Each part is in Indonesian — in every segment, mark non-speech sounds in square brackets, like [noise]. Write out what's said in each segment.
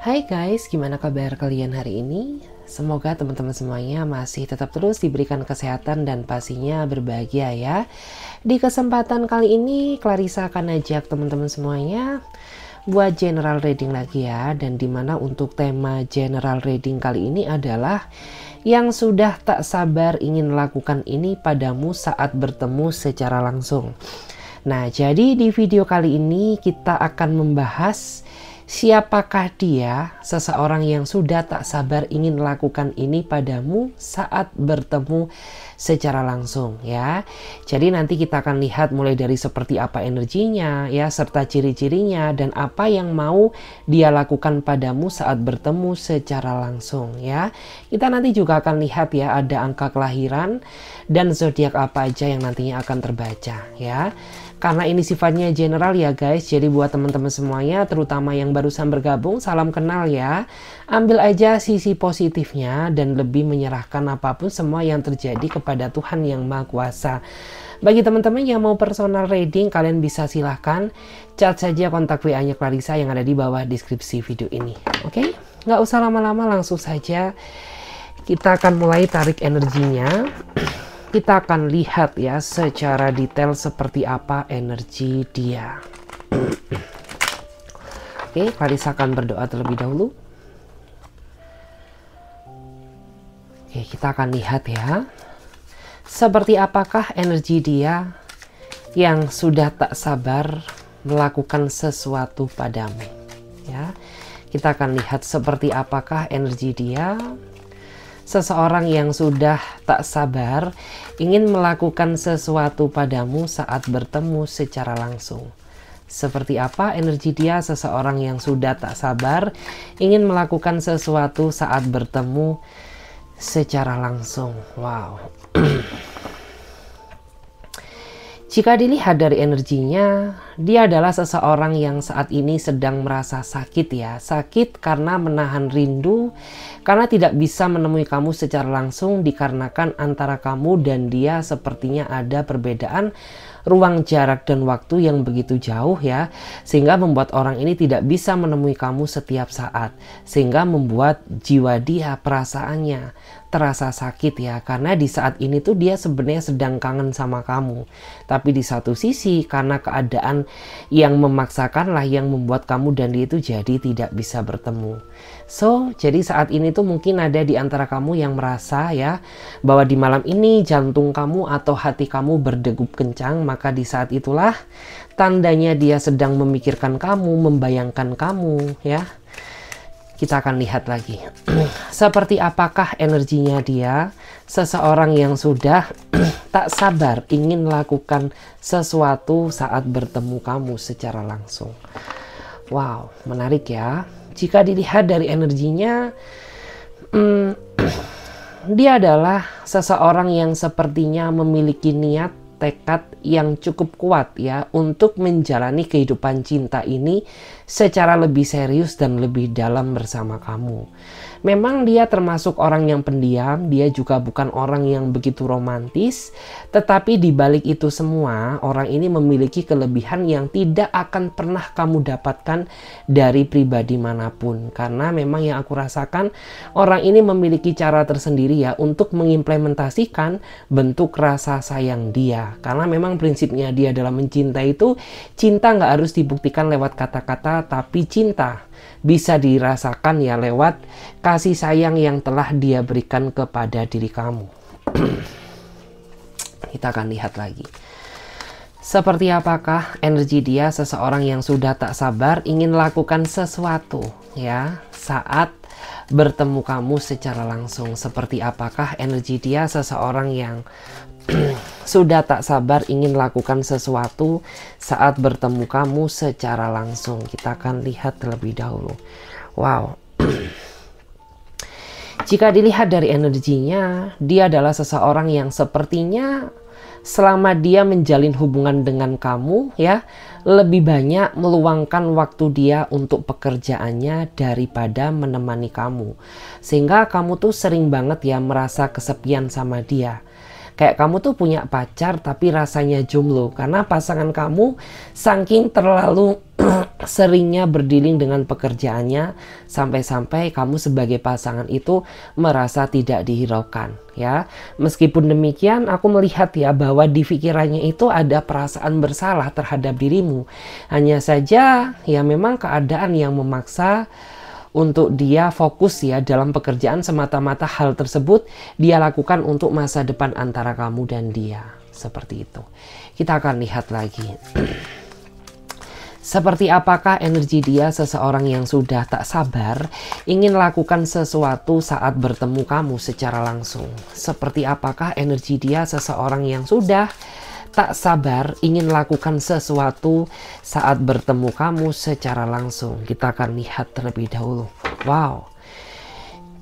Hai guys, gimana kabar kalian hari ini? Semoga teman-teman semuanya masih tetap terus diberikan kesehatan dan pastinya berbahagia ya. Di kesempatan kali ini, Clarissa akan ajak teman-teman semuanya buat general reading lagi ya. Dan dimana untuk tema general reading kali ini adalah yang sudah tak sabar ingin lakukan ini padamu saat bertemu secara langsung. Nah, jadi di video kali ini kita akan membahas Siapakah dia, seseorang yang sudah tak sabar ingin lakukan ini padamu saat bertemu secara langsung ya. Jadi nanti kita akan lihat mulai dari seperti apa energinya ya serta ciri-cirinya dan apa yang mau dia lakukan padamu saat bertemu secara langsung ya. Kita nanti juga akan lihat ya ada angka kelahiran dan zodiak apa aja yang nantinya akan terbaca ya. Karena ini sifatnya general ya guys, jadi buat teman-teman semuanya, terutama yang barusan bergabung, salam kenal ya. Ambil aja sisi positifnya dan lebih menyerahkan apapun semua yang terjadi kepada Tuhan Yang Maha Kuasa. Bagi teman-teman yang mau personal reading, kalian bisa silahkan chat saja kontak WA-nya Clarissa yang ada di bawah deskripsi video ini. Oke, okay? nggak usah lama-lama, langsung saja kita akan mulai tarik energinya kita akan lihat ya secara detail seperti apa energi dia. Oke, okay, akan berdoa terlebih dahulu. Oke, kita akan lihat ya. Seperti apakah energi dia yang sudah tak sabar melakukan sesuatu padamu. Ya. Kita akan lihat seperti apakah energi dia seseorang yang sudah tak sabar ingin melakukan sesuatu padamu saat bertemu secara langsung. Seperti apa energi dia seseorang yang sudah tak sabar ingin melakukan sesuatu saat bertemu secara langsung. Wow. [clears throat] Jika dilihat dari energinya, dia adalah seseorang yang saat ini sedang merasa sakit ya. Sakit karena menahan rindu, karena tidak bisa menemui kamu secara langsung dikarenakan antara kamu dan dia sepertinya ada perbedaan ruang jarak dan waktu yang begitu jauh ya sehingga membuat orang ini tidak bisa menemui kamu setiap saat sehingga membuat jiwa dia perasaannya terasa sakit ya karena di saat ini tuh dia sebenarnya sedang kangen sama kamu tapi di satu sisi karena keadaan yang memaksakanlah yang membuat kamu dan dia itu jadi tidak bisa bertemu So, jadi saat ini tuh mungkin ada di antara kamu yang merasa ya bahwa di malam ini jantung kamu atau hati kamu berdegup kencang, maka di saat itulah tandanya dia sedang memikirkan kamu, membayangkan kamu ya. Kita akan lihat lagi. [clears throat] Seperti apakah energinya dia? Seseorang yang sudah [clears throat] tak sabar ingin melakukan sesuatu saat bertemu kamu secara langsung. Wow, menarik ya jika dilihat dari energinya, hmm, [clears throat] dia adalah seseorang yang sepertinya memiliki niat tekad yang cukup kuat ya untuk menjalani kehidupan cinta ini secara lebih serius dan lebih dalam bersama kamu. Memang dia termasuk orang yang pendiam, dia juga bukan orang yang begitu romantis, tetapi di balik itu semua, orang ini memiliki kelebihan yang tidak akan pernah kamu dapatkan dari pribadi manapun. Karena memang yang aku rasakan, orang ini memiliki cara tersendiri ya untuk mengimplementasikan bentuk rasa sayang dia. Karena memang prinsipnya dia dalam mencintai itu, cinta nggak harus dibuktikan lewat kata-kata, tapi cinta bisa dirasakan ya lewat kasih sayang yang telah dia berikan kepada diri kamu. [clears throat] Kita akan lihat lagi. Seperti apakah energi dia seseorang yang sudah tak sabar ingin lakukan sesuatu ya saat bertemu kamu secara langsung seperti apakah energi dia seseorang yang [clears throat] sudah tak sabar ingin lakukan sesuatu saat bertemu kamu secara langsung. Kita akan lihat terlebih dahulu. Wow. [clears throat] Jika dilihat dari energinya, dia adalah seseorang yang sepertinya selama dia menjalin hubungan dengan kamu ya, lebih banyak meluangkan waktu dia untuk pekerjaannya daripada menemani kamu. Sehingga kamu tuh sering banget ya merasa kesepian sama dia Kayak kamu tuh punya pacar tapi rasanya jomblo karena pasangan kamu saking terlalu [clears throat] seringnya berdiling dengan pekerjaannya sampai-sampai kamu sebagai pasangan itu merasa tidak dihiraukan ya. Meskipun demikian aku melihat ya bahwa di pikirannya itu ada perasaan bersalah terhadap dirimu. Hanya saja ya memang keadaan yang memaksa untuk dia fokus ya dalam pekerjaan semata-mata hal tersebut dia lakukan untuk masa depan antara kamu dan dia. Seperti itu. Kita akan lihat lagi. [clears throat] Seperti apakah energi dia seseorang yang sudah tak sabar ingin lakukan sesuatu saat bertemu kamu secara langsung? Seperti apakah energi dia seseorang yang sudah tak sabar ingin lakukan sesuatu saat bertemu kamu secara langsung. Kita akan lihat terlebih dahulu. Wow.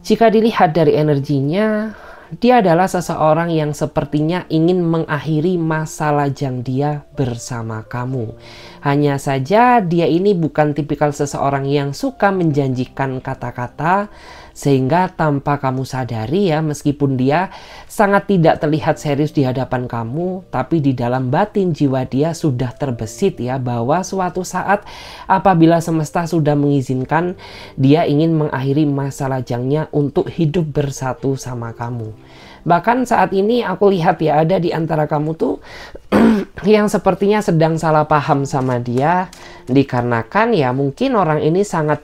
Jika dilihat dari energinya, dia adalah seseorang yang sepertinya ingin mengakhiri masa lajang dia bersama kamu. Hanya saja dia ini bukan tipikal seseorang yang suka menjanjikan kata-kata, sehingga tanpa kamu sadari ya, meskipun dia sangat tidak terlihat serius di hadapan kamu, tapi di dalam batin jiwa dia sudah terbesit ya bahwa suatu saat apabila semesta sudah mengizinkan, dia ingin mengakhiri masa lajangnya untuk hidup bersatu sama kamu. Bahkan saat ini aku lihat ya ada di antara kamu tuh [clears throat] yang sepertinya sedang salah paham sama dia dikarenakan ya mungkin orang ini sangat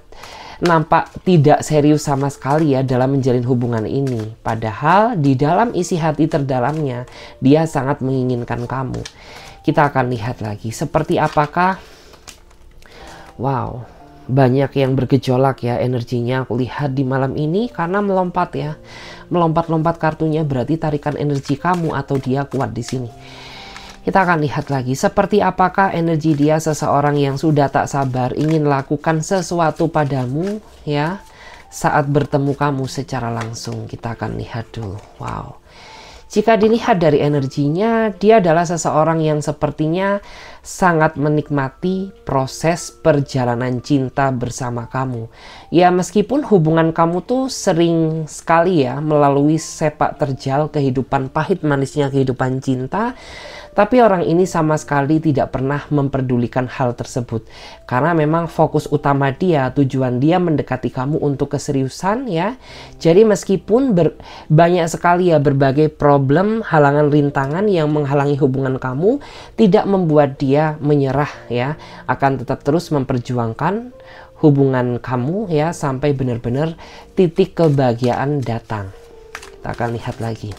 nampak tidak serius sama sekali ya dalam menjalin hubungan ini. Padahal di dalam isi hati terdalamnya dia sangat menginginkan kamu. Kita akan lihat lagi seperti apakah Wow, banyak yang bergejolak ya energinya aku lihat di malam ini karena melompat ya. Melompat-lompat kartunya berarti tarikan energi kamu atau dia kuat di sini. Kita akan lihat lagi seperti apakah energi dia seseorang yang sudah tak sabar ingin lakukan sesuatu padamu ya saat bertemu kamu secara langsung. Kita akan lihat dulu. Wow. Jika dilihat dari energinya, dia adalah seseorang yang sepertinya sangat menikmati proses perjalanan cinta bersama kamu. Ya meskipun hubungan kamu tuh sering sekali ya melalui sepak terjal kehidupan pahit manisnya kehidupan cinta, tapi orang ini sama sekali tidak pernah memperdulikan hal tersebut. Karena memang fokus utama dia, tujuan dia mendekati kamu untuk keseriusan ya. Jadi meskipun ber, banyak sekali ya berbagai problem, halangan rintangan yang menghalangi hubungan kamu, tidak membuat dia dia menyerah ya akan tetap terus memperjuangkan hubungan kamu ya sampai benar-benar titik kebahagiaan datang. Kita akan lihat lagi.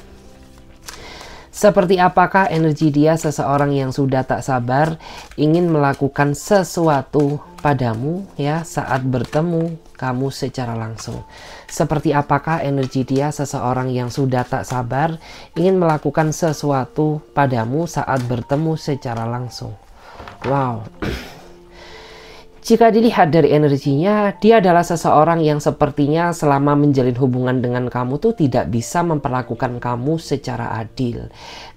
Seperti apakah energi dia seseorang yang sudah tak sabar ingin melakukan sesuatu padamu ya saat bertemu kamu secara langsung. Seperti apakah energi dia seseorang yang sudah tak sabar ingin melakukan sesuatu padamu saat bertemu secara langsung. Wow. Jika dilihat dari energinya, dia adalah seseorang yang sepertinya selama menjalin hubungan dengan kamu tuh tidak bisa memperlakukan kamu secara adil.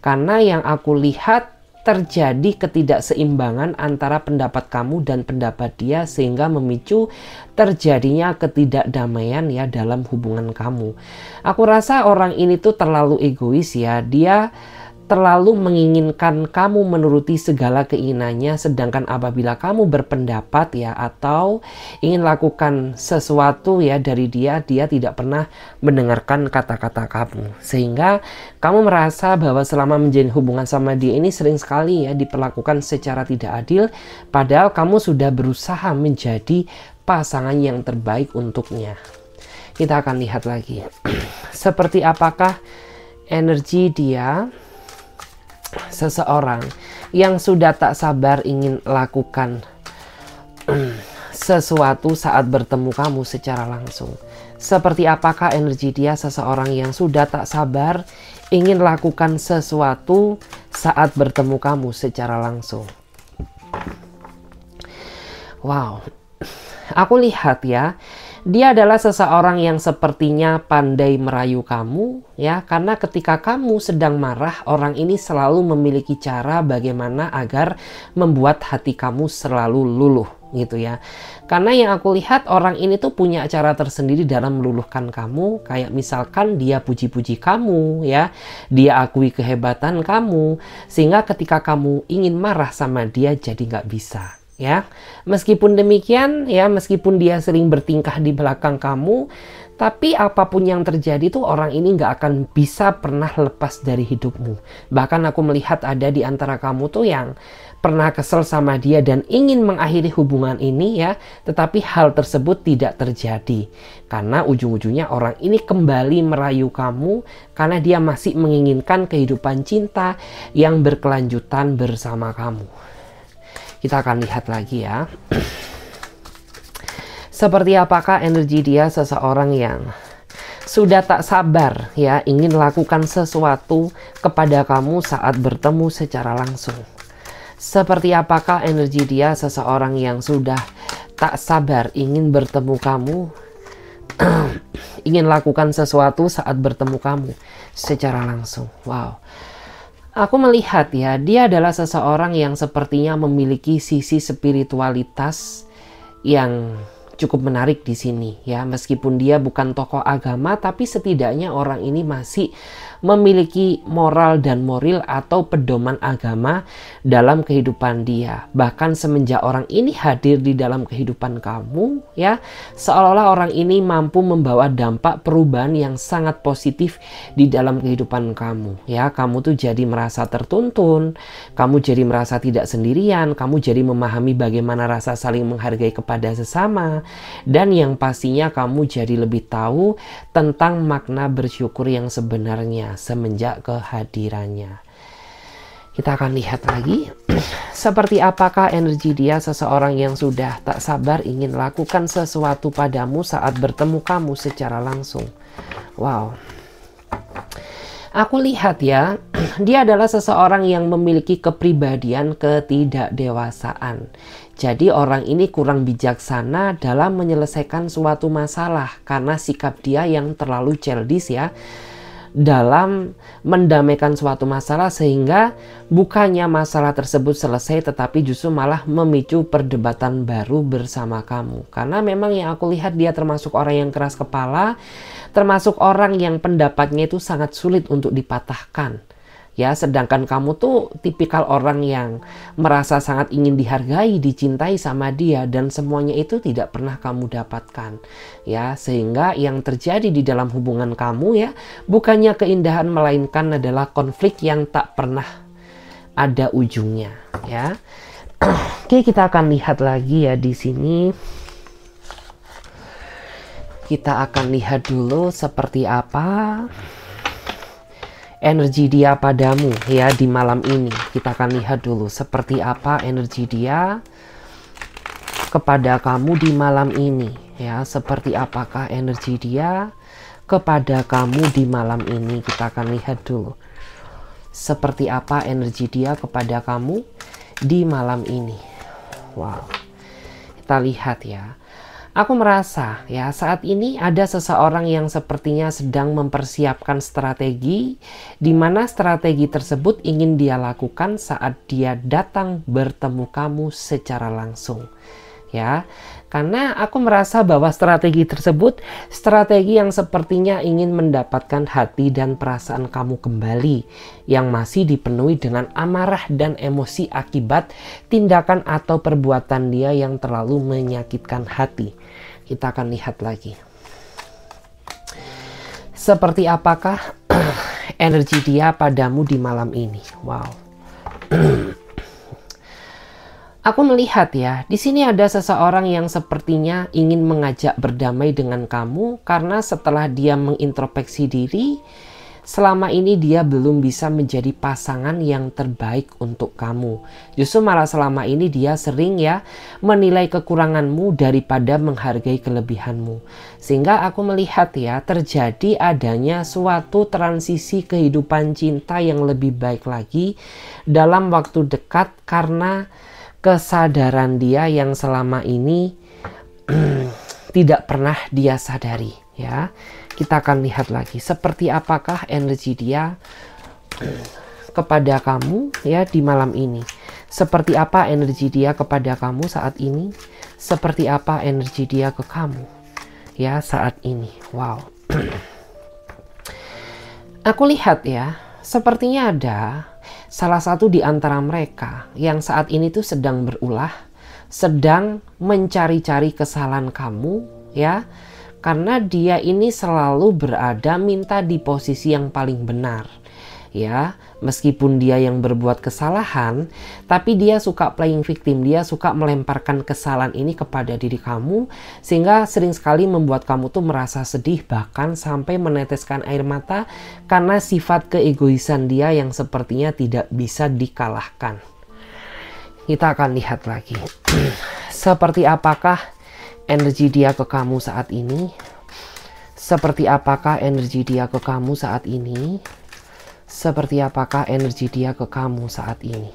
Karena yang aku lihat terjadi ketidakseimbangan antara pendapat kamu dan pendapat dia sehingga memicu terjadinya ketidakdamaian ya dalam hubungan kamu. Aku rasa orang ini tuh terlalu egois ya. Dia terlalu menginginkan kamu menuruti segala keinginannya, sedangkan apabila kamu berpendapat ya atau ingin lakukan sesuatu ya dari dia, dia tidak pernah mendengarkan kata-kata kamu. Sehingga kamu merasa bahwa selama menjalin hubungan sama dia ini sering sekali ya diperlakukan secara tidak adil, padahal kamu sudah berusaha menjadi pasangan yang terbaik untuknya. Kita akan lihat lagi. [clears throat] Seperti apakah energi dia seseorang yang sudah tak sabar ingin lakukan [clears throat] sesuatu saat bertemu kamu secara langsung. Seperti apakah energi dia seseorang yang sudah tak sabar ingin lakukan sesuatu saat bertemu kamu secara langsung. Wow. [clears throat] Aku lihat ya, dia adalah seseorang yang sepertinya pandai merayu kamu, ya, karena ketika kamu sedang marah, orang ini selalu memiliki cara bagaimana agar membuat hati kamu selalu luluh gitu ya. Karena yang aku lihat orang ini tuh punya cara tersendiri dalam meluluhkan kamu, kayak misalkan dia puji-puji kamu ya, dia akui kehebatan kamu, sehingga ketika kamu ingin marah sama dia jadi nggak bisa ya. Meskipun demikian, ya, meskipun dia sering bertingkah di belakang kamu, tapi apapun yang terjadi tuh orang ini nggak akan bisa pernah lepas dari hidupmu. Bahkan aku melihat ada di antara kamu tuh yang pernah kesel sama dia dan ingin mengakhiri hubungan ini ya, tetapi hal tersebut tidak terjadi. Karena ujung-ujungnya orang ini kembali merayu kamu karena dia masih menginginkan kehidupan cinta yang berkelanjutan bersama kamu. Kita akan lihat lagi ya. Seperti apakah energi dia seseorang yang sudah tak sabar ya ingin lakukan sesuatu kepada kamu saat bertemu secara langsung. Seperti apakah energi dia seseorang yang sudah tak sabar ingin bertemu kamu [clears throat] ingin lakukan sesuatu saat bertemu kamu secara langsung. Wow. Aku melihat ya, dia adalah seseorang yang sepertinya memiliki sisi spiritualitas yang cukup menarik di sini ya. Meskipun dia bukan tokoh agama tapi setidaknya orang ini masih memiliki moral dan moral atau pedoman agama dalam kehidupan dia. Bahkan semenjak orang ini hadir di dalam kehidupan kamu, ya, seolah-olah orang ini mampu membawa dampak perubahan yang sangat positif di dalam kehidupan kamu, ya. Kamu tuh jadi merasa tertuntun, kamu jadi merasa tidak sendirian, kamu jadi memahami bagaimana rasa saling menghargai kepada sesama, dan yang pastinya kamu jadi lebih tahu tentang makna bersyukur yang sebenarnya semenjak kehadirannya. Kita akan lihat lagi [clears throat] seperti apakah energi dia seseorang yang sudah tak sabar ingin lakukan sesuatu padamu saat bertemu kamu secara langsung. Wow. Aku lihat ya, [clears throat] dia adalah seseorang yang memiliki kepribadian ketidakdewasaan. Jadi orang ini kurang bijaksana dalam menyelesaikan suatu masalah karena sikap dia yang terlalu childish ya dalam mendamaikan suatu masalah sehingga bukannya masalah tersebut selesai tetapi justru malah memicu perdebatan baru bersama kamu. Karena memang yang aku lihat dia termasuk orang yang keras kepala, termasuk orang yang pendapatnya itu sangat sulit untuk dipatahkan. Ya, sedangkan kamu tuh tipikal orang yang merasa sangat ingin dihargai, dicintai sama dia dan semuanya itu tidak pernah kamu dapatkan. Ya, sehingga yang terjadi di dalam hubungan kamu ya, bukannya keindahan melainkan adalah konflik yang tak pernah ada ujungnya, ya. [clears throat] Oke, kita akan lihat lagi ya di sini kita akan lihat dulu seperti apa energi dia padamu ya di malam ini. Kita akan lihat dulu seperti apa energi dia kepada kamu di malam ini ya. Seperti apakah energi dia kepada kamu di malam ini. Kita akan lihat dulu seperti apa energi dia kepada kamu di malam ini. Wow. Kita lihat ya Aku merasa ya saat ini ada seseorang yang sepertinya sedang mempersiapkan strategi di mana strategi tersebut ingin dia lakukan saat dia datang bertemu kamu secara langsung. Ya, karena aku merasa bahwa strategi tersebut strategi yang sepertinya ingin mendapatkan hati dan perasaan kamu kembali yang masih dipenuhi dengan amarah dan emosi akibat tindakan atau perbuatan dia yang terlalu menyakitkan hati. Kita akan lihat lagi. Seperti apakah [clears throat] energi dia padamu di malam ini? Wow. [clears throat] Aku melihat ya, di sini ada seseorang yang sepertinya ingin mengajak berdamai dengan kamu karena setelah dia mengintrospeksi diri, selama ini dia belum bisa menjadi pasangan yang terbaik untuk kamu. Justru malah selama ini dia sering ya menilai kekuranganmu daripada menghargai kelebihanmu. Sehingga aku melihat ya terjadi adanya suatu transisi kehidupan cinta yang lebih baik lagi dalam waktu dekat karena kesadaran dia yang selama ini [clears throat] tidak pernah dia sadari ya kita akan lihat lagi seperti apakah energi dia kepada kamu ya di malam ini. Seperti apa energi dia kepada kamu saat ini? Seperti apa energi dia ke kamu ya saat ini? Wow. [clears throat] Aku lihat ya, sepertinya ada salah satu di antara mereka yang saat ini tuh sedang berulah, sedang mencari-cari kesalahan kamu ya karena dia ini selalu berada minta di posisi yang paling benar. Ya, meskipun dia yang berbuat kesalahan, tapi dia suka playing victim, dia suka melemparkan kesalahan ini kepada diri kamu sehingga sering sekali membuat kamu tuh merasa sedih bahkan sampai meneteskan air mata karena sifat keegoisan dia yang sepertinya tidak bisa dikalahkan. Kita akan lihat lagi. [clears throat] Seperti apakah energi dia ke kamu saat ini? Seperti apakah energi dia ke kamu saat ini? Seperti apakah energi dia ke kamu saat ini?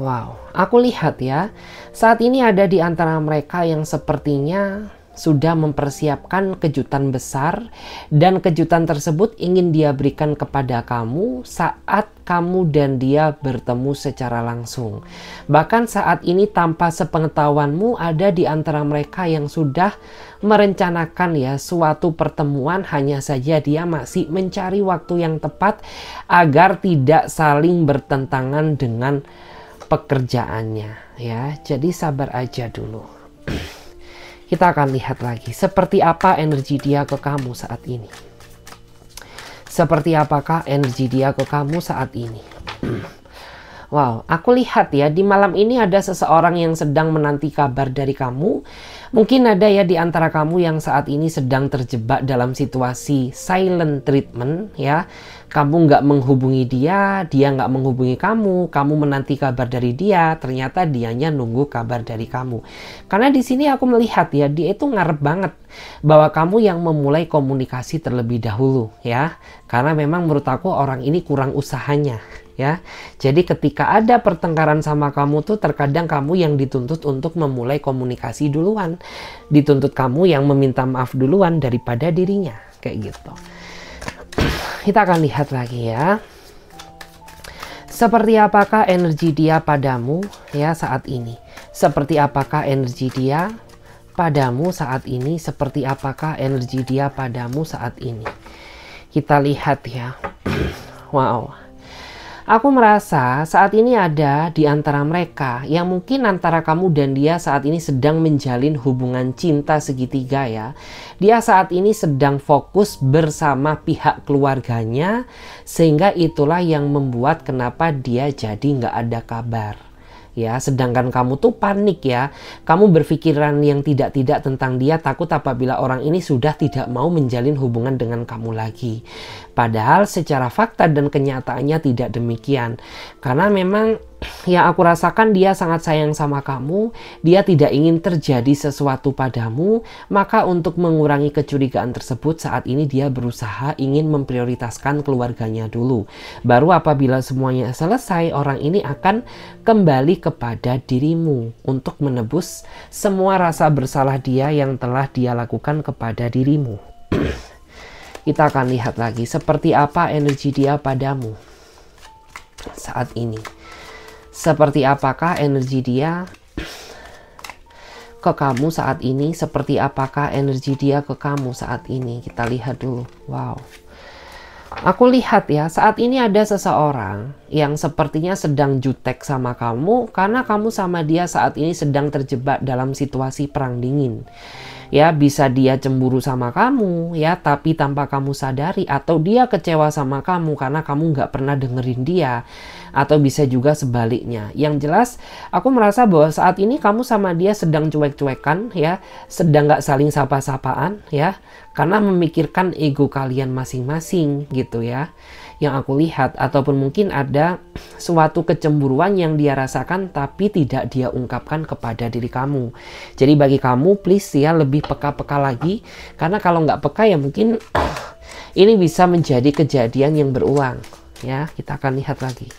Wow, aku lihat ya, saat ini ada di antara mereka yang sepertinya sudah mempersiapkan kejutan besar dan kejutan tersebut ingin dia berikan kepada kamu saat kamu dan dia bertemu secara langsung. Bahkan saat ini tanpa sepengetahuanmu ada di antara mereka yang sudah merencanakan ya suatu pertemuan hanya saja dia masih mencari waktu yang tepat agar tidak saling bertentangan dengan pekerjaannya ya. Jadi sabar aja dulu. [clears throat] Kita akan lihat lagi seperti apa energi dia ke kamu saat ini. Seperti apakah energi dia ke kamu saat ini? [clears throat] Wow, aku lihat ya di malam ini ada seseorang yang sedang menanti kabar dari kamu Mungkin ada ya di antara kamu yang saat ini sedang terjebak dalam situasi silent treatment ya. Kamu nggak menghubungi dia, dia nggak menghubungi kamu, kamu menanti kabar dari dia, ternyata dianya nunggu kabar dari kamu. Karena di sini aku melihat ya, dia itu ngarep banget bahwa kamu yang memulai komunikasi terlebih dahulu ya. Karena memang menurut aku orang ini kurang usahanya ya. Jadi ketika ada pertengkaran sama kamu tuh terkadang kamu yang dituntut untuk memulai komunikasi duluan. Dituntut kamu yang meminta maaf duluan daripada dirinya, kayak gitu. Kita akan lihat lagi ya. Seperti apakah energi dia padamu ya saat ini? Seperti apakah energi dia padamu saat ini? Seperti apakah energi dia padamu saat ini? Kita lihat ya. Wow. Aku merasa saat ini ada di antara mereka yang mungkin antara kamu dan dia saat ini sedang menjalin hubungan cinta segitiga ya. Dia saat ini sedang fokus bersama pihak keluarganya sehingga itulah yang membuat kenapa dia jadi nggak ada kabar ya sedangkan kamu tuh panik ya kamu berpikiran yang tidak-tidak tentang dia takut apabila orang ini sudah tidak mau menjalin hubungan dengan kamu lagi padahal secara fakta dan kenyataannya tidak demikian karena memang yang aku rasakan dia sangat sayang sama kamu, dia tidak ingin terjadi sesuatu padamu, maka untuk mengurangi kecurigaan tersebut saat ini dia berusaha ingin memprioritaskan keluarganya dulu. Baru apabila semuanya selesai, orang ini akan kembali kepada dirimu untuk menebus semua rasa bersalah dia yang telah dia lakukan kepada dirimu. [clears throat] Kita akan lihat lagi seperti apa energi dia padamu saat ini seperti apakah energi dia ke kamu saat ini, seperti apakah energi dia ke kamu saat ini. Kita lihat dulu. Wow. Aku lihat ya, saat ini ada seseorang yang sepertinya sedang jutek sama kamu karena kamu sama dia saat ini sedang terjebak dalam situasi perang dingin ya bisa dia cemburu sama kamu ya tapi tanpa kamu sadari atau dia kecewa sama kamu karena kamu nggak pernah dengerin dia atau bisa juga sebaliknya yang jelas aku merasa bahwa saat ini kamu sama dia sedang cuek-cuekan ya sedang nggak saling sapa-sapaan ya karena memikirkan ego kalian masing-masing gitu ya yang aku lihat ataupun mungkin ada suatu kecemburuan yang dia rasakan tapi tidak dia ungkapkan kepada diri kamu. Jadi bagi kamu please ya lebih peka-peka lagi karena kalau nggak peka ya mungkin [clears throat] ini bisa menjadi kejadian yang berulang ya. Kita akan lihat lagi.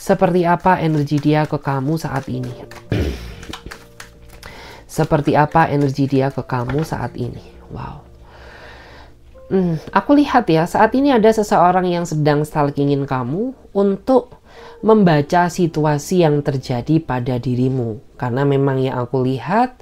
Seperti apa energi dia ke kamu saat ini? [clears throat] Seperti apa energi dia ke kamu saat ini? Wow. Hmm, aku lihat ya, saat ini ada seseorang yang sedang stalkingin kamu untuk membaca situasi yang terjadi pada dirimu. Karena memang yang aku lihat,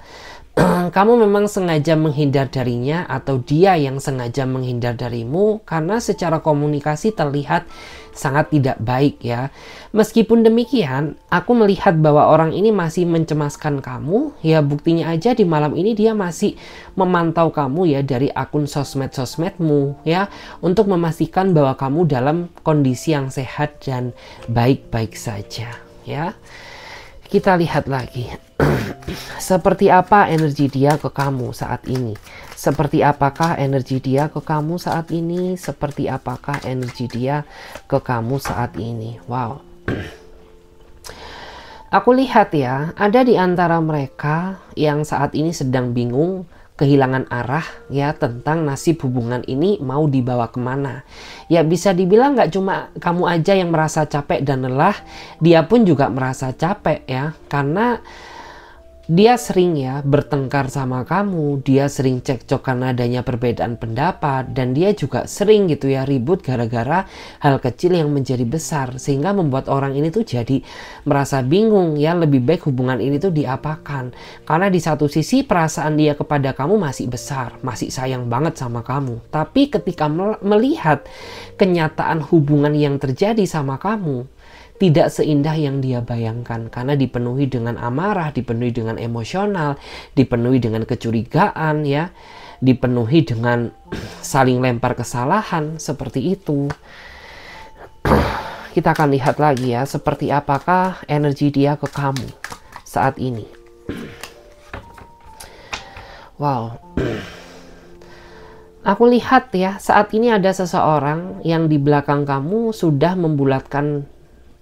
[clears throat] kamu memang sengaja menghindar darinya atau dia yang sengaja menghindar darimu karena secara komunikasi terlihat sangat tidak baik ya. Meskipun demikian, aku melihat bahwa orang ini masih mencemaskan kamu. Ya buktinya aja di malam ini dia masih memantau kamu ya dari akun sosmed-sosmedmu ya untuk memastikan bahwa kamu dalam kondisi yang sehat dan baik-baik saja ya. Kita lihat lagi seperti apa energi dia ke kamu saat ini? Seperti apakah energi dia ke kamu saat ini? Seperti apakah energi dia ke kamu saat ini? Wow. Aku lihat ya, ada di antara mereka yang saat ini sedang bingung, kehilangan arah ya tentang nasib hubungan ini mau dibawa kemana. Ya bisa dibilang nggak cuma kamu aja yang merasa capek dan lelah, dia pun juga merasa capek ya. Karena dia sering ya bertengkar sama kamu, dia sering cekcok karena adanya perbedaan pendapat, dan dia juga sering gitu ya ribut gara-gara hal kecil yang menjadi besar, sehingga membuat orang ini tuh jadi merasa bingung ya lebih baik hubungan ini tuh diapakan. Karena di satu sisi perasaan dia kepada kamu masih besar, masih sayang banget sama kamu, tapi ketika melihat kenyataan hubungan yang terjadi sama kamu, tidak seindah yang dia bayangkan karena dipenuhi dengan amarah, dipenuhi dengan emosional, dipenuhi dengan kecurigaan ya, dipenuhi dengan saling lempar kesalahan seperti itu. [clears throat] Kita akan lihat lagi ya seperti apakah energi dia ke kamu saat ini. Wow. [clears throat] Aku lihat ya, saat ini ada seseorang yang di belakang kamu sudah membulatkan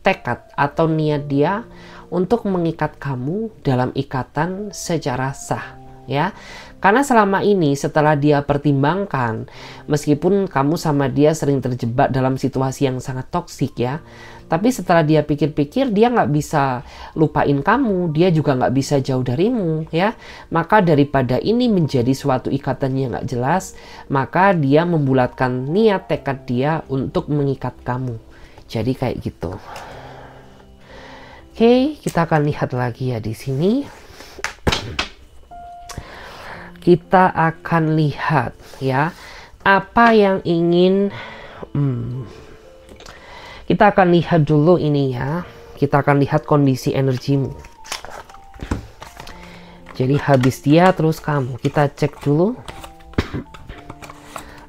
tekad atau niat dia untuk mengikat kamu dalam ikatan secara sah ya. Karena selama ini setelah dia pertimbangkan, meskipun kamu sama dia sering terjebak dalam situasi yang sangat toksik ya, tapi setelah dia pikir-pikir dia nggak bisa lupain kamu, dia juga nggak bisa jauh darimu ya. Maka daripada ini menjadi suatu ikatan yang nggak jelas, maka dia membulatkan niat tekad dia untuk mengikat kamu. Jadi kayak gitu. Oke, kita akan lihat lagi ya di sini. Kita akan lihat ya apa yang ingin hmm, kita akan lihat dulu ini ya. Kita akan lihat kondisi energimu. Jadi habis dia terus kamu. Kita cek dulu.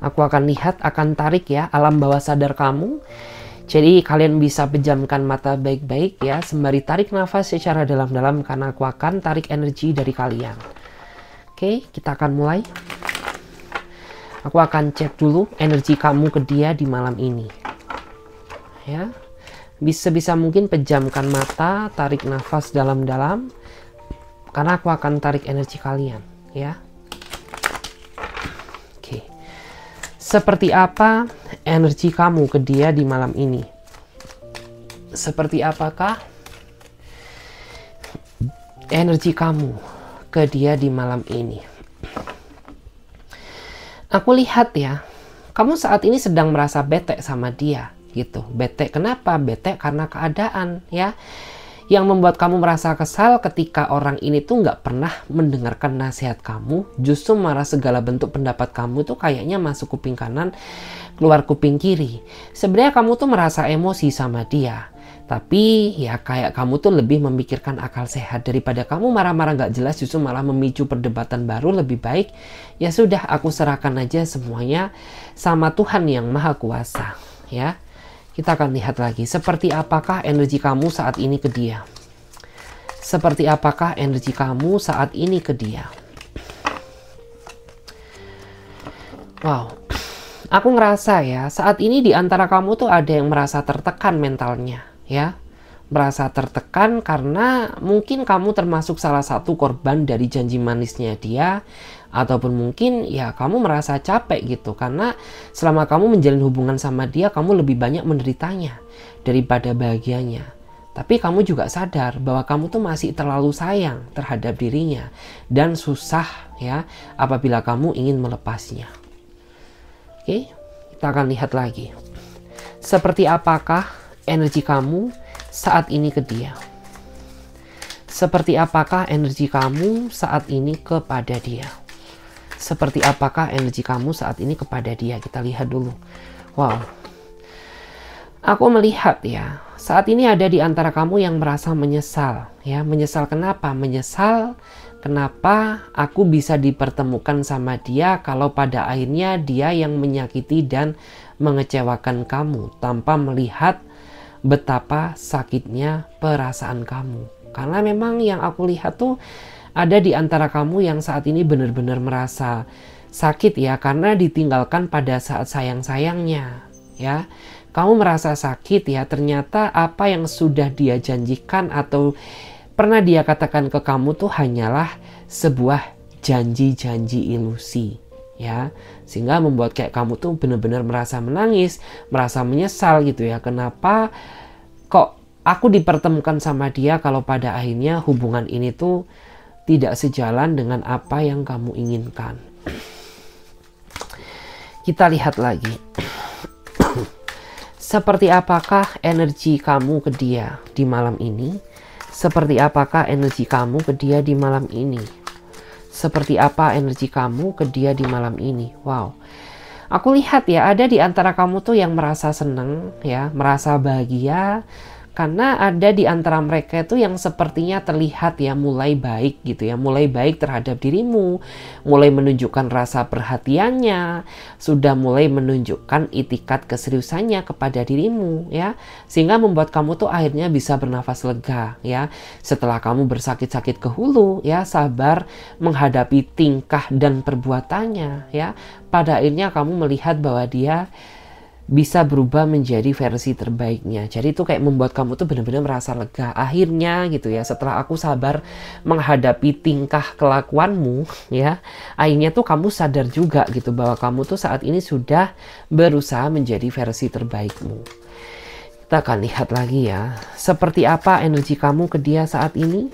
Aku akan lihat, akan tarik ya alam bawah sadar kamu jadi kalian bisa pejamkan mata baik-baik ya sembari tarik nafas secara dalam-dalam karena aku akan tarik energi dari kalian. Oke, kita akan mulai. Aku akan cek dulu energi kamu ke dia di malam ini. Ya. Bisa-bisa mungkin pejamkan mata, tarik nafas dalam-dalam karena aku akan tarik energi kalian, ya. Seperti apa energi kamu ke dia di malam ini? Seperti apakah energi kamu ke dia di malam ini? Aku lihat ya, kamu saat ini sedang merasa bete sama dia gitu. Bete kenapa? Bete karena keadaan ya yang membuat kamu merasa kesal ketika orang ini tuh nggak pernah mendengarkan nasihat kamu, justru marah segala bentuk pendapat kamu tuh kayaknya masuk kuping kanan, keluar kuping kiri. Sebenarnya kamu tuh merasa emosi sama dia, tapi ya kayak kamu tuh lebih memikirkan akal sehat daripada kamu marah-marah nggak -marah jelas justru malah memicu perdebatan baru lebih baik ya sudah aku serahkan aja semuanya sama Tuhan yang maha kuasa ya. Kita akan lihat lagi seperti apakah energi kamu saat ini ke dia. Seperti apakah energi kamu saat ini ke dia. Wow, aku ngerasa ya saat ini di antara kamu tuh ada yang merasa tertekan mentalnya ya merasa tertekan karena mungkin kamu termasuk salah satu korban dari janji manisnya dia ataupun mungkin ya kamu merasa capek gitu karena selama kamu menjalin hubungan sama dia kamu lebih banyak menderitanya daripada bahagianya tapi kamu juga sadar bahwa kamu tuh masih terlalu sayang terhadap dirinya dan susah ya apabila kamu ingin melepasnya. Oke, kita akan lihat lagi. Seperti apakah energi kamu saat ini ke dia? Seperti apakah energi kamu saat ini kepada dia? Seperti apakah energi kamu saat ini kepada dia? Kita lihat dulu. Wow. Aku melihat ya, saat ini ada di antara kamu yang merasa menyesal, ya, menyesal kenapa? Menyesal kenapa aku bisa dipertemukan sama dia kalau pada akhirnya dia yang menyakiti dan mengecewakan kamu tanpa melihat betapa sakitnya perasaan kamu. Karena memang yang aku lihat tuh ada di antara kamu yang saat ini benar-benar merasa sakit ya karena ditinggalkan pada saat sayang-sayangnya ya. Kamu merasa sakit ya, ternyata apa yang sudah dia janjikan atau pernah dia katakan ke kamu tuh hanyalah sebuah janji-janji ilusi ya sehingga membuat kayak kamu tuh benar-benar merasa menangis merasa menyesal gitu ya kenapa kok aku dipertemukan sama dia kalau pada akhirnya hubungan ini tuh tidak sejalan dengan apa yang kamu inginkan. Kita lihat lagi. [clears throat] Seperti apakah energi kamu ke dia di malam ini? Seperti apakah energi kamu ke dia di malam ini? Seperti apa energi kamu ke dia di malam ini? Wow. Aku lihat ya, ada di antara kamu tuh yang merasa seneng ya, merasa bahagia, karena ada di antara mereka itu yang sepertinya terlihat ya mulai baik gitu ya, mulai baik terhadap dirimu, mulai menunjukkan rasa perhatiannya, sudah mulai menunjukkan itikat keseriusannya kepada dirimu ya, sehingga membuat kamu tuh akhirnya bisa bernafas lega ya. Setelah kamu bersakit-sakit ke hulu ya, sabar menghadapi tingkah dan perbuatannya ya. Pada akhirnya kamu melihat bahwa dia bisa berubah menjadi versi terbaiknya. Jadi itu kayak membuat kamu tuh benar-benar merasa lega. Akhirnya gitu ya, setelah aku sabar menghadapi tingkah kelakuanmu [laughs] ya, akhirnya tuh kamu sadar juga gitu bahwa kamu tuh saat ini sudah berusaha menjadi versi terbaikmu. Kita akan lihat lagi ya, seperti apa energi kamu ke dia saat ini?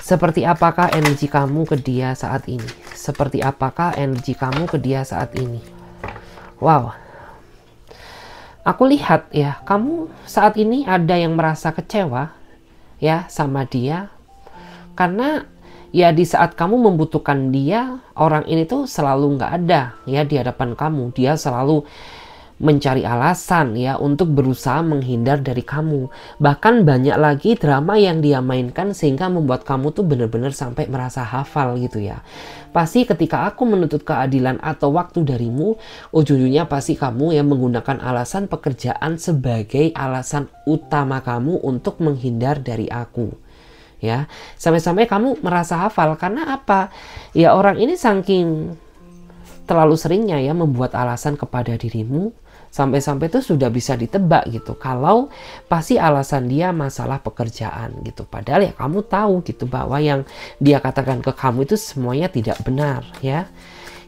Seperti apakah energi kamu ke dia saat ini? Seperti apakah energi kamu ke dia saat ini? Wow, aku lihat ya, kamu saat ini ada yang merasa kecewa ya sama dia karena ya di saat kamu membutuhkan dia, orang ini tuh selalu nggak ada ya di hadapan kamu. Dia selalu mencari alasan ya untuk berusaha menghindar dari kamu. Bahkan banyak lagi drama yang dia mainkan sehingga membuat kamu tuh bener-bener sampai merasa hafal gitu ya. Pasti ketika aku menuntut keadilan atau waktu darimu, ujung-ujungnya pasti kamu yang menggunakan alasan pekerjaan sebagai alasan utama kamu untuk menghindar dari aku ya sampai-sampai kamu merasa hafal karena apa ya orang ini saking terlalu seringnya ya membuat alasan kepada dirimu sampai-sampai itu sudah bisa ditebak gitu kalau pasti alasan dia masalah pekerjaan gitu padahal ya kamu tahu gitu bahwa yang dia katakan ke kamu itu semuanya tidak benar ya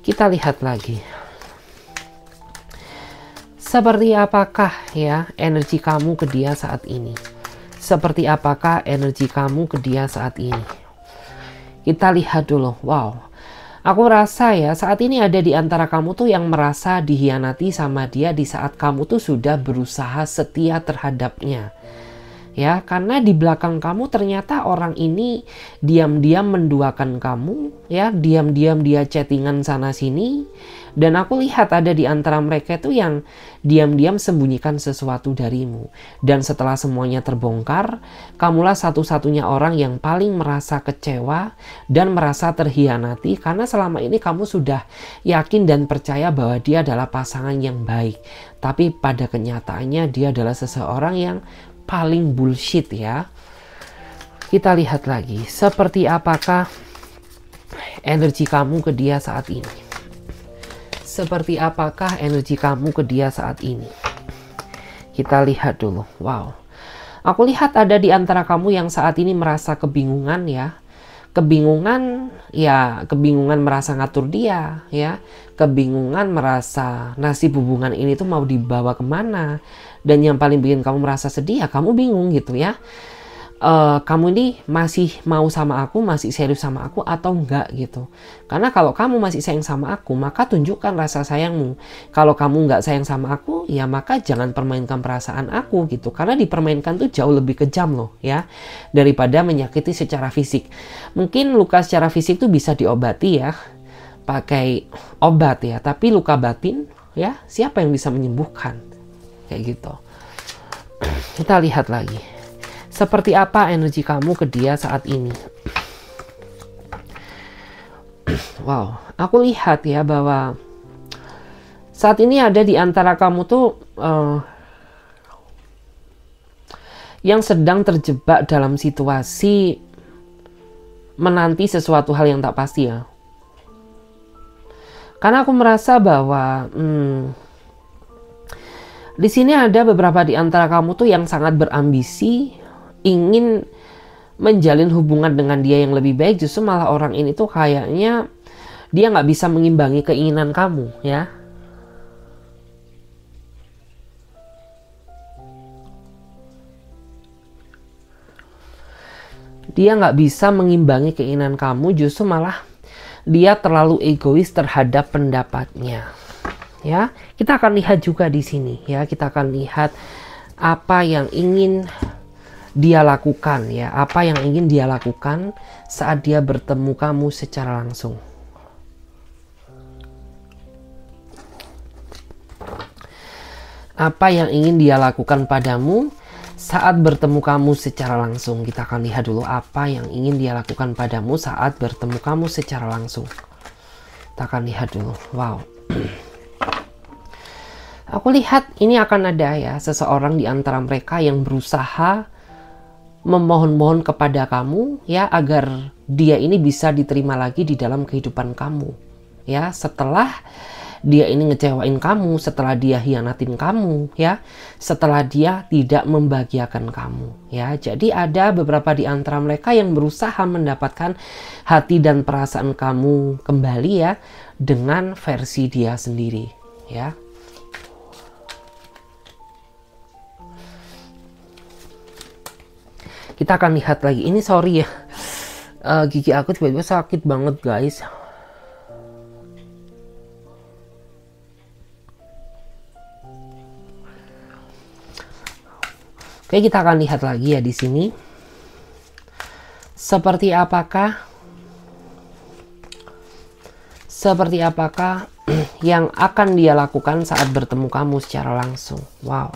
kita lihat lagi seperti apakah ya energi kamu ke dia saat ini seperti apakah energi kamu ke dia saat ini kita lihat dulu wow Aku rasa ya saat ini ada di antara kamu tuh yang merasa dihianati sama dia di saat kamu tuh sudah berusaha setia terhadapnya. Ya, karena di belakang kamu ternyata orang ini diam-diam menduakan kamu, ya, diam-diam dia chattingan sana sini, dan aku lihat ada di antara mereka itu yang diam-diam sembunyikan sesuatu darimu. Dan setelah semuanya terbongkar, kamulah satu-satunya orang yang paling merasa kecewa dan merasa terhianati karena selama ini kamu sudah yakin dan percaya bahwa dia adalah pasangan yang baik. Tapi pada kenyataannya dia adalah seseorang yang paling bullshit ya. Kita lihat lagi seperti apakah energi kamu ke dia saat ini. Seperti apakah energi kamu ke dia saat ini? Kita lihat dulu. Wow. Aku lihat ada di antara kamu yang saat ini merasa kebingungan ya. Kebingungan ya, kebingungan merasa ngatur dia ya. Kebingungan merasa nasi hubungan ini tuh mau dibawa kemana. Dan yang paling bikin kamu merasa sedih ya kamu bingung gitu ya uh, kamu ini masih mau sama aku, masih serius sama aku atau enggak gitu. Karena kalau kamu masih sayang sama aku, maka tunjukkan rasa sayangmu. Kalau kamu enggak sayang sama aku, ya maka jangan permainkan perasaan aku gitu. Karena dipermainkan tuh jauh lebih kejam loh ya, daripada menyakiti secara fisik. Mungkin luka secara fisik tuh bisa diobati ya, pakai obat ya. Tapi luka batin ya, siapa yang bisa menyembuhkan? Kayak gitu. Kita lihat lagi. Seperti apa energi kamu ke dia saat ini? [clears throat] wow, aku lihat ya bahwa saat ini ada di antara kamu tuh uh, yang sedang terjebak dalam situasi menanti sesuatu hal yang tak pasti ya. Karena aku merasa bahwa hmm, di sini ada beberapa di antara kamu tuh yang sangat berambisi, ingin menjalin hubungan dengan dia yang lebih baik justru malah orang ini tuh kayaknya dia nggak bisa mengimbangi keinginan kamu ya dia nggak bisa mengimbangi keinginan kamu justru malah dia terlalu egois terhadap pendapatnya ya kita akan lihat juga di sini ya kita akan lihat apa yang ingin dia lakukan ya, apa yang ingin dia lakukan saat dia bertemu kamu secara langsung. Apa yang ingin dia lakukan padamu saat bertemu kamu secara langsung? Kita akan lihat dulu apa yang ingin dia lakukan padamu saat bertemu kamu secara langsung. Kita akan lihat dulu. Wow. [clears throat] Aku lihat ini akan ada ya seseorang di antara mereka yang berusaha memohon-mohon kepada kamu ya agar dia ini bisa diterima lagi di dalam kehidupan kamu ya setelah dia ini ngecewain kamu setelah dia hianatin kamu ya setelah dia tidak membahagiakan kamu ya jadi ada beberapa di antara mereka yang berusaha mendapatkan hati dan perasaan kamu kembali ya dengan versi dia sendiri ya kita akan lihat lagi ini sorry ya uh, gigi aku tiba-tiba sakit banget guys Oke kita akan lihat lagi ya di sini seperti apakah seperti apakah [clears throat] yang akan dia lakukan saat bertemu kamu secara langsung wow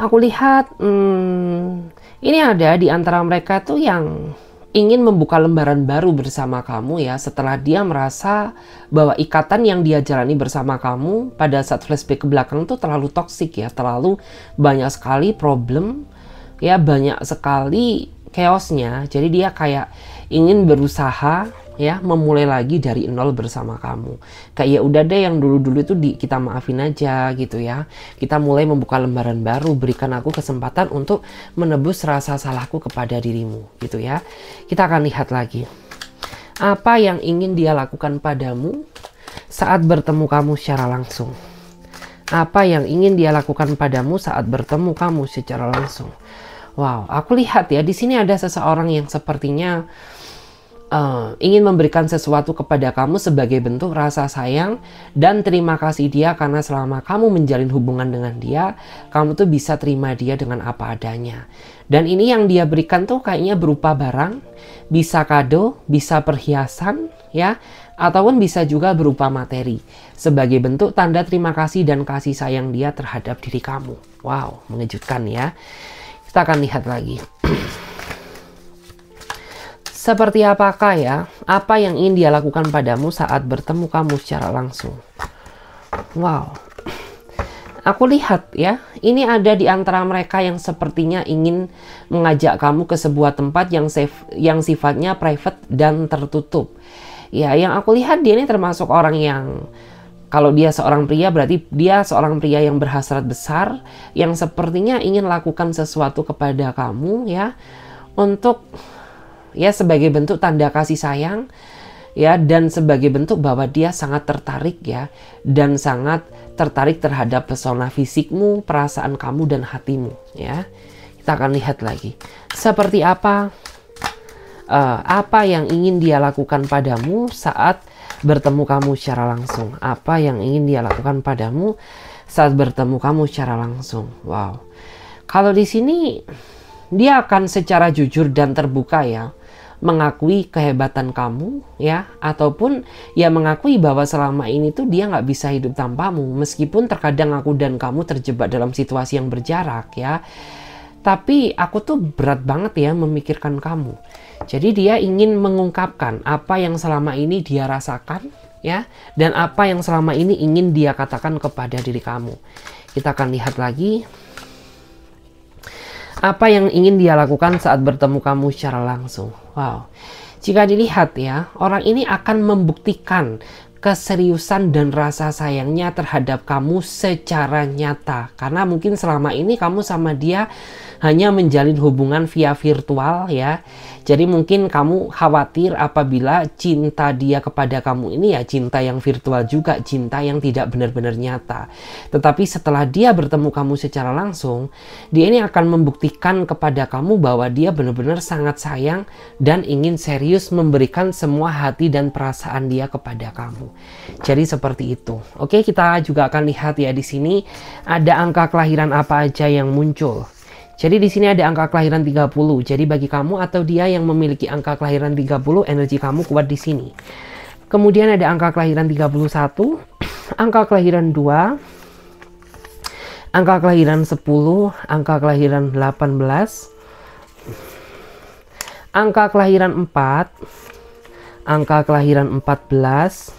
aku lihat hmm, ini ada di antara mereka tuh yang ingin membuka lembaran baru bersama kamu ya setelah dia merasa bahwa ikatan yang dia jalani bersama kamu pada saat flashback ke belakang tuh terlalu toksik ya terlalu banyak sekali problem ya banyak sekali chaosnya jadi dia kayak ingin berusaha ya memulai lagi dari nol bersama kamu kayak ya udah deh yang dulu-dulu itu di, kita maafin aja gitu ya kita mulai membuka lembaran baru berikan aku kesempatan untuk menebus rasa salahku kepada dirimu gitu ya kita akan lihat lagi apa yang ingin dia lakukan padamu saat bertemu kamu secara langsung apa yang ingin dia lakukan padamu saat bertemu kamu secara langsung. Wow, aku lihat ya di sini ada seseorang yang sepertinya uh, ingin memberikan sesuatu kepada kamu sebagai bentuk rasa sayang dan terima kasih dia karena selama kamu menjalin hubungan dengan dia, kamu tuh bisa terima dia dengan apa adanya. Dan ini yang dia berikan tuh kayaknya berupa barang, bisa kado, bisa perhiasan, ya, ataupun bisa juga berupa materi sebagai bentuk tanda terima kasih dan kasih sayang dia terhadap diri kamu. Wow, mengejutkan ya. Kita akan lihat lagi. [clears throat] Seperti apakah ya apa yang ingin dia lakukan padamu saat bertemu kamu secara langsung? Wow. Aku lihat ya, ini ada di antara mereka yang sepertinya ingin mengajak kamu ke sebuah tempat yang safe, yang sifatnya private dan tertutup. Ya, yang aku lihat dia ini termasuk orang yang kalau dia seorang pria berarti dia seorang pria yang berhasrat besar yang sepertinya ingin lakukan sesuatu kepada kamu ya untuk ya sebagai bentuk tanda kasih sayang ya dan sebagai bentuk bahwa dia sangat tertarik ya dan sangat tertarik terhadap pesona fisikmu, perasaan kamu dan hatimu ya. Kita akan lihat lagi. Seperti apa uh, apa yang ingin dia lakukan padamu saat bertemu kamu secara langsung? Apa yang ingin dia lakukan padamu saat bertemu kamu secara langsung? Wow. Kalau di sini dia akan secara jujur dan terbuka ya mengakui kehebatan kamu ya ataupun ya mengakui bahwa selama ini tuh dia nggak bisa hidup tanpamu meskipun terkadang aku dan kamu terjebak dalam situasi yang berjarak ya tapi aku tuh berat banget ya memikirkan kamu jadi dia ingin mengungkapkan apa yang selama ini dia rasakan ya dan apa yang selama ini ingin dia katakan kepada diri kamu kita akan lihat lagi apa yang ingin dia lakukan saat bertemu kamu secara langsung Wow. Jika dilihat ya, orang ini akan membuktikan keseriusan dan rasa sayangnya terhadap kamu secara nyata. Karena mungkin selama ini kamu sama dia hanya menjalin hubungan via virtual ya jadi mungkin kamu khawatir apabila cinta dia kepada kamu ini ya cinta yang virtual juga, cinta yang tidak benar-benar nyata. Tetapi setelah dia bertemu kamu secara langsung, dia ini akan membuktikan kepada kamu bahwa dia benar-benar sangat sayang dan ingin serius memberikan semua hati dan perasaan dia kepada kamu. Jadi seperti itu. Oke, kita juga akan lihat ya di sini ada angka kelahiran apa aja yang muncul. Jadi di sini ada angka kelahiran 30. Jadi bagi kamu atau dia yang memiliki angka kelahiran 30, energi kamu kuat di sini. Kemudian ada angka kelahiran 31, angka kelahiran 2, angka kelahiran 10, angka kelahiran 18, angka kelahiran 4, angka kelahiran 14,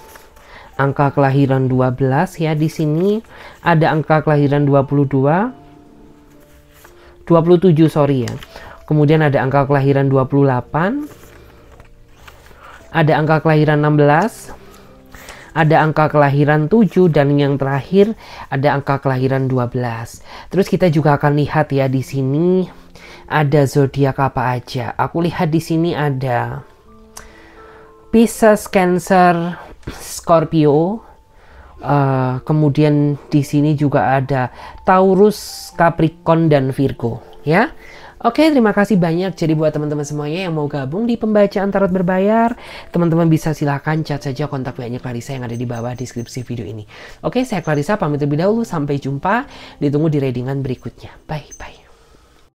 angka kelahiran 12 ya di sini ada angka kelahiran 22, 27 sorry ya. Kemudian ada angka kelahiran 28. Ada angka kelahiran 16. Ada angka kelahiran 7 dan yang terakhir ada angka kelahiran 12. Terus kita juga akan lihat ya di sini ada zodiak apa aja. Aku lihat di sini ada Pisces, Cancer, Scorpio, Eh, kemudian di sini juga ada Taurus, Capricorn, dan Virgo. Ya, Oke, terima kasih banyak. Jadi buat teman-teman semuanya yang mau gabung di pembacaan tarot berbayar, teman-teman bisa silahkan chat saja kontak WA-nya Clarissa yang ada di bawah deskripsi video ini. Oke, saya Clarissa pamit terlebih dahulu. Sampai jumpa. Ditunggu di readingan berikutnya. Bye-bye.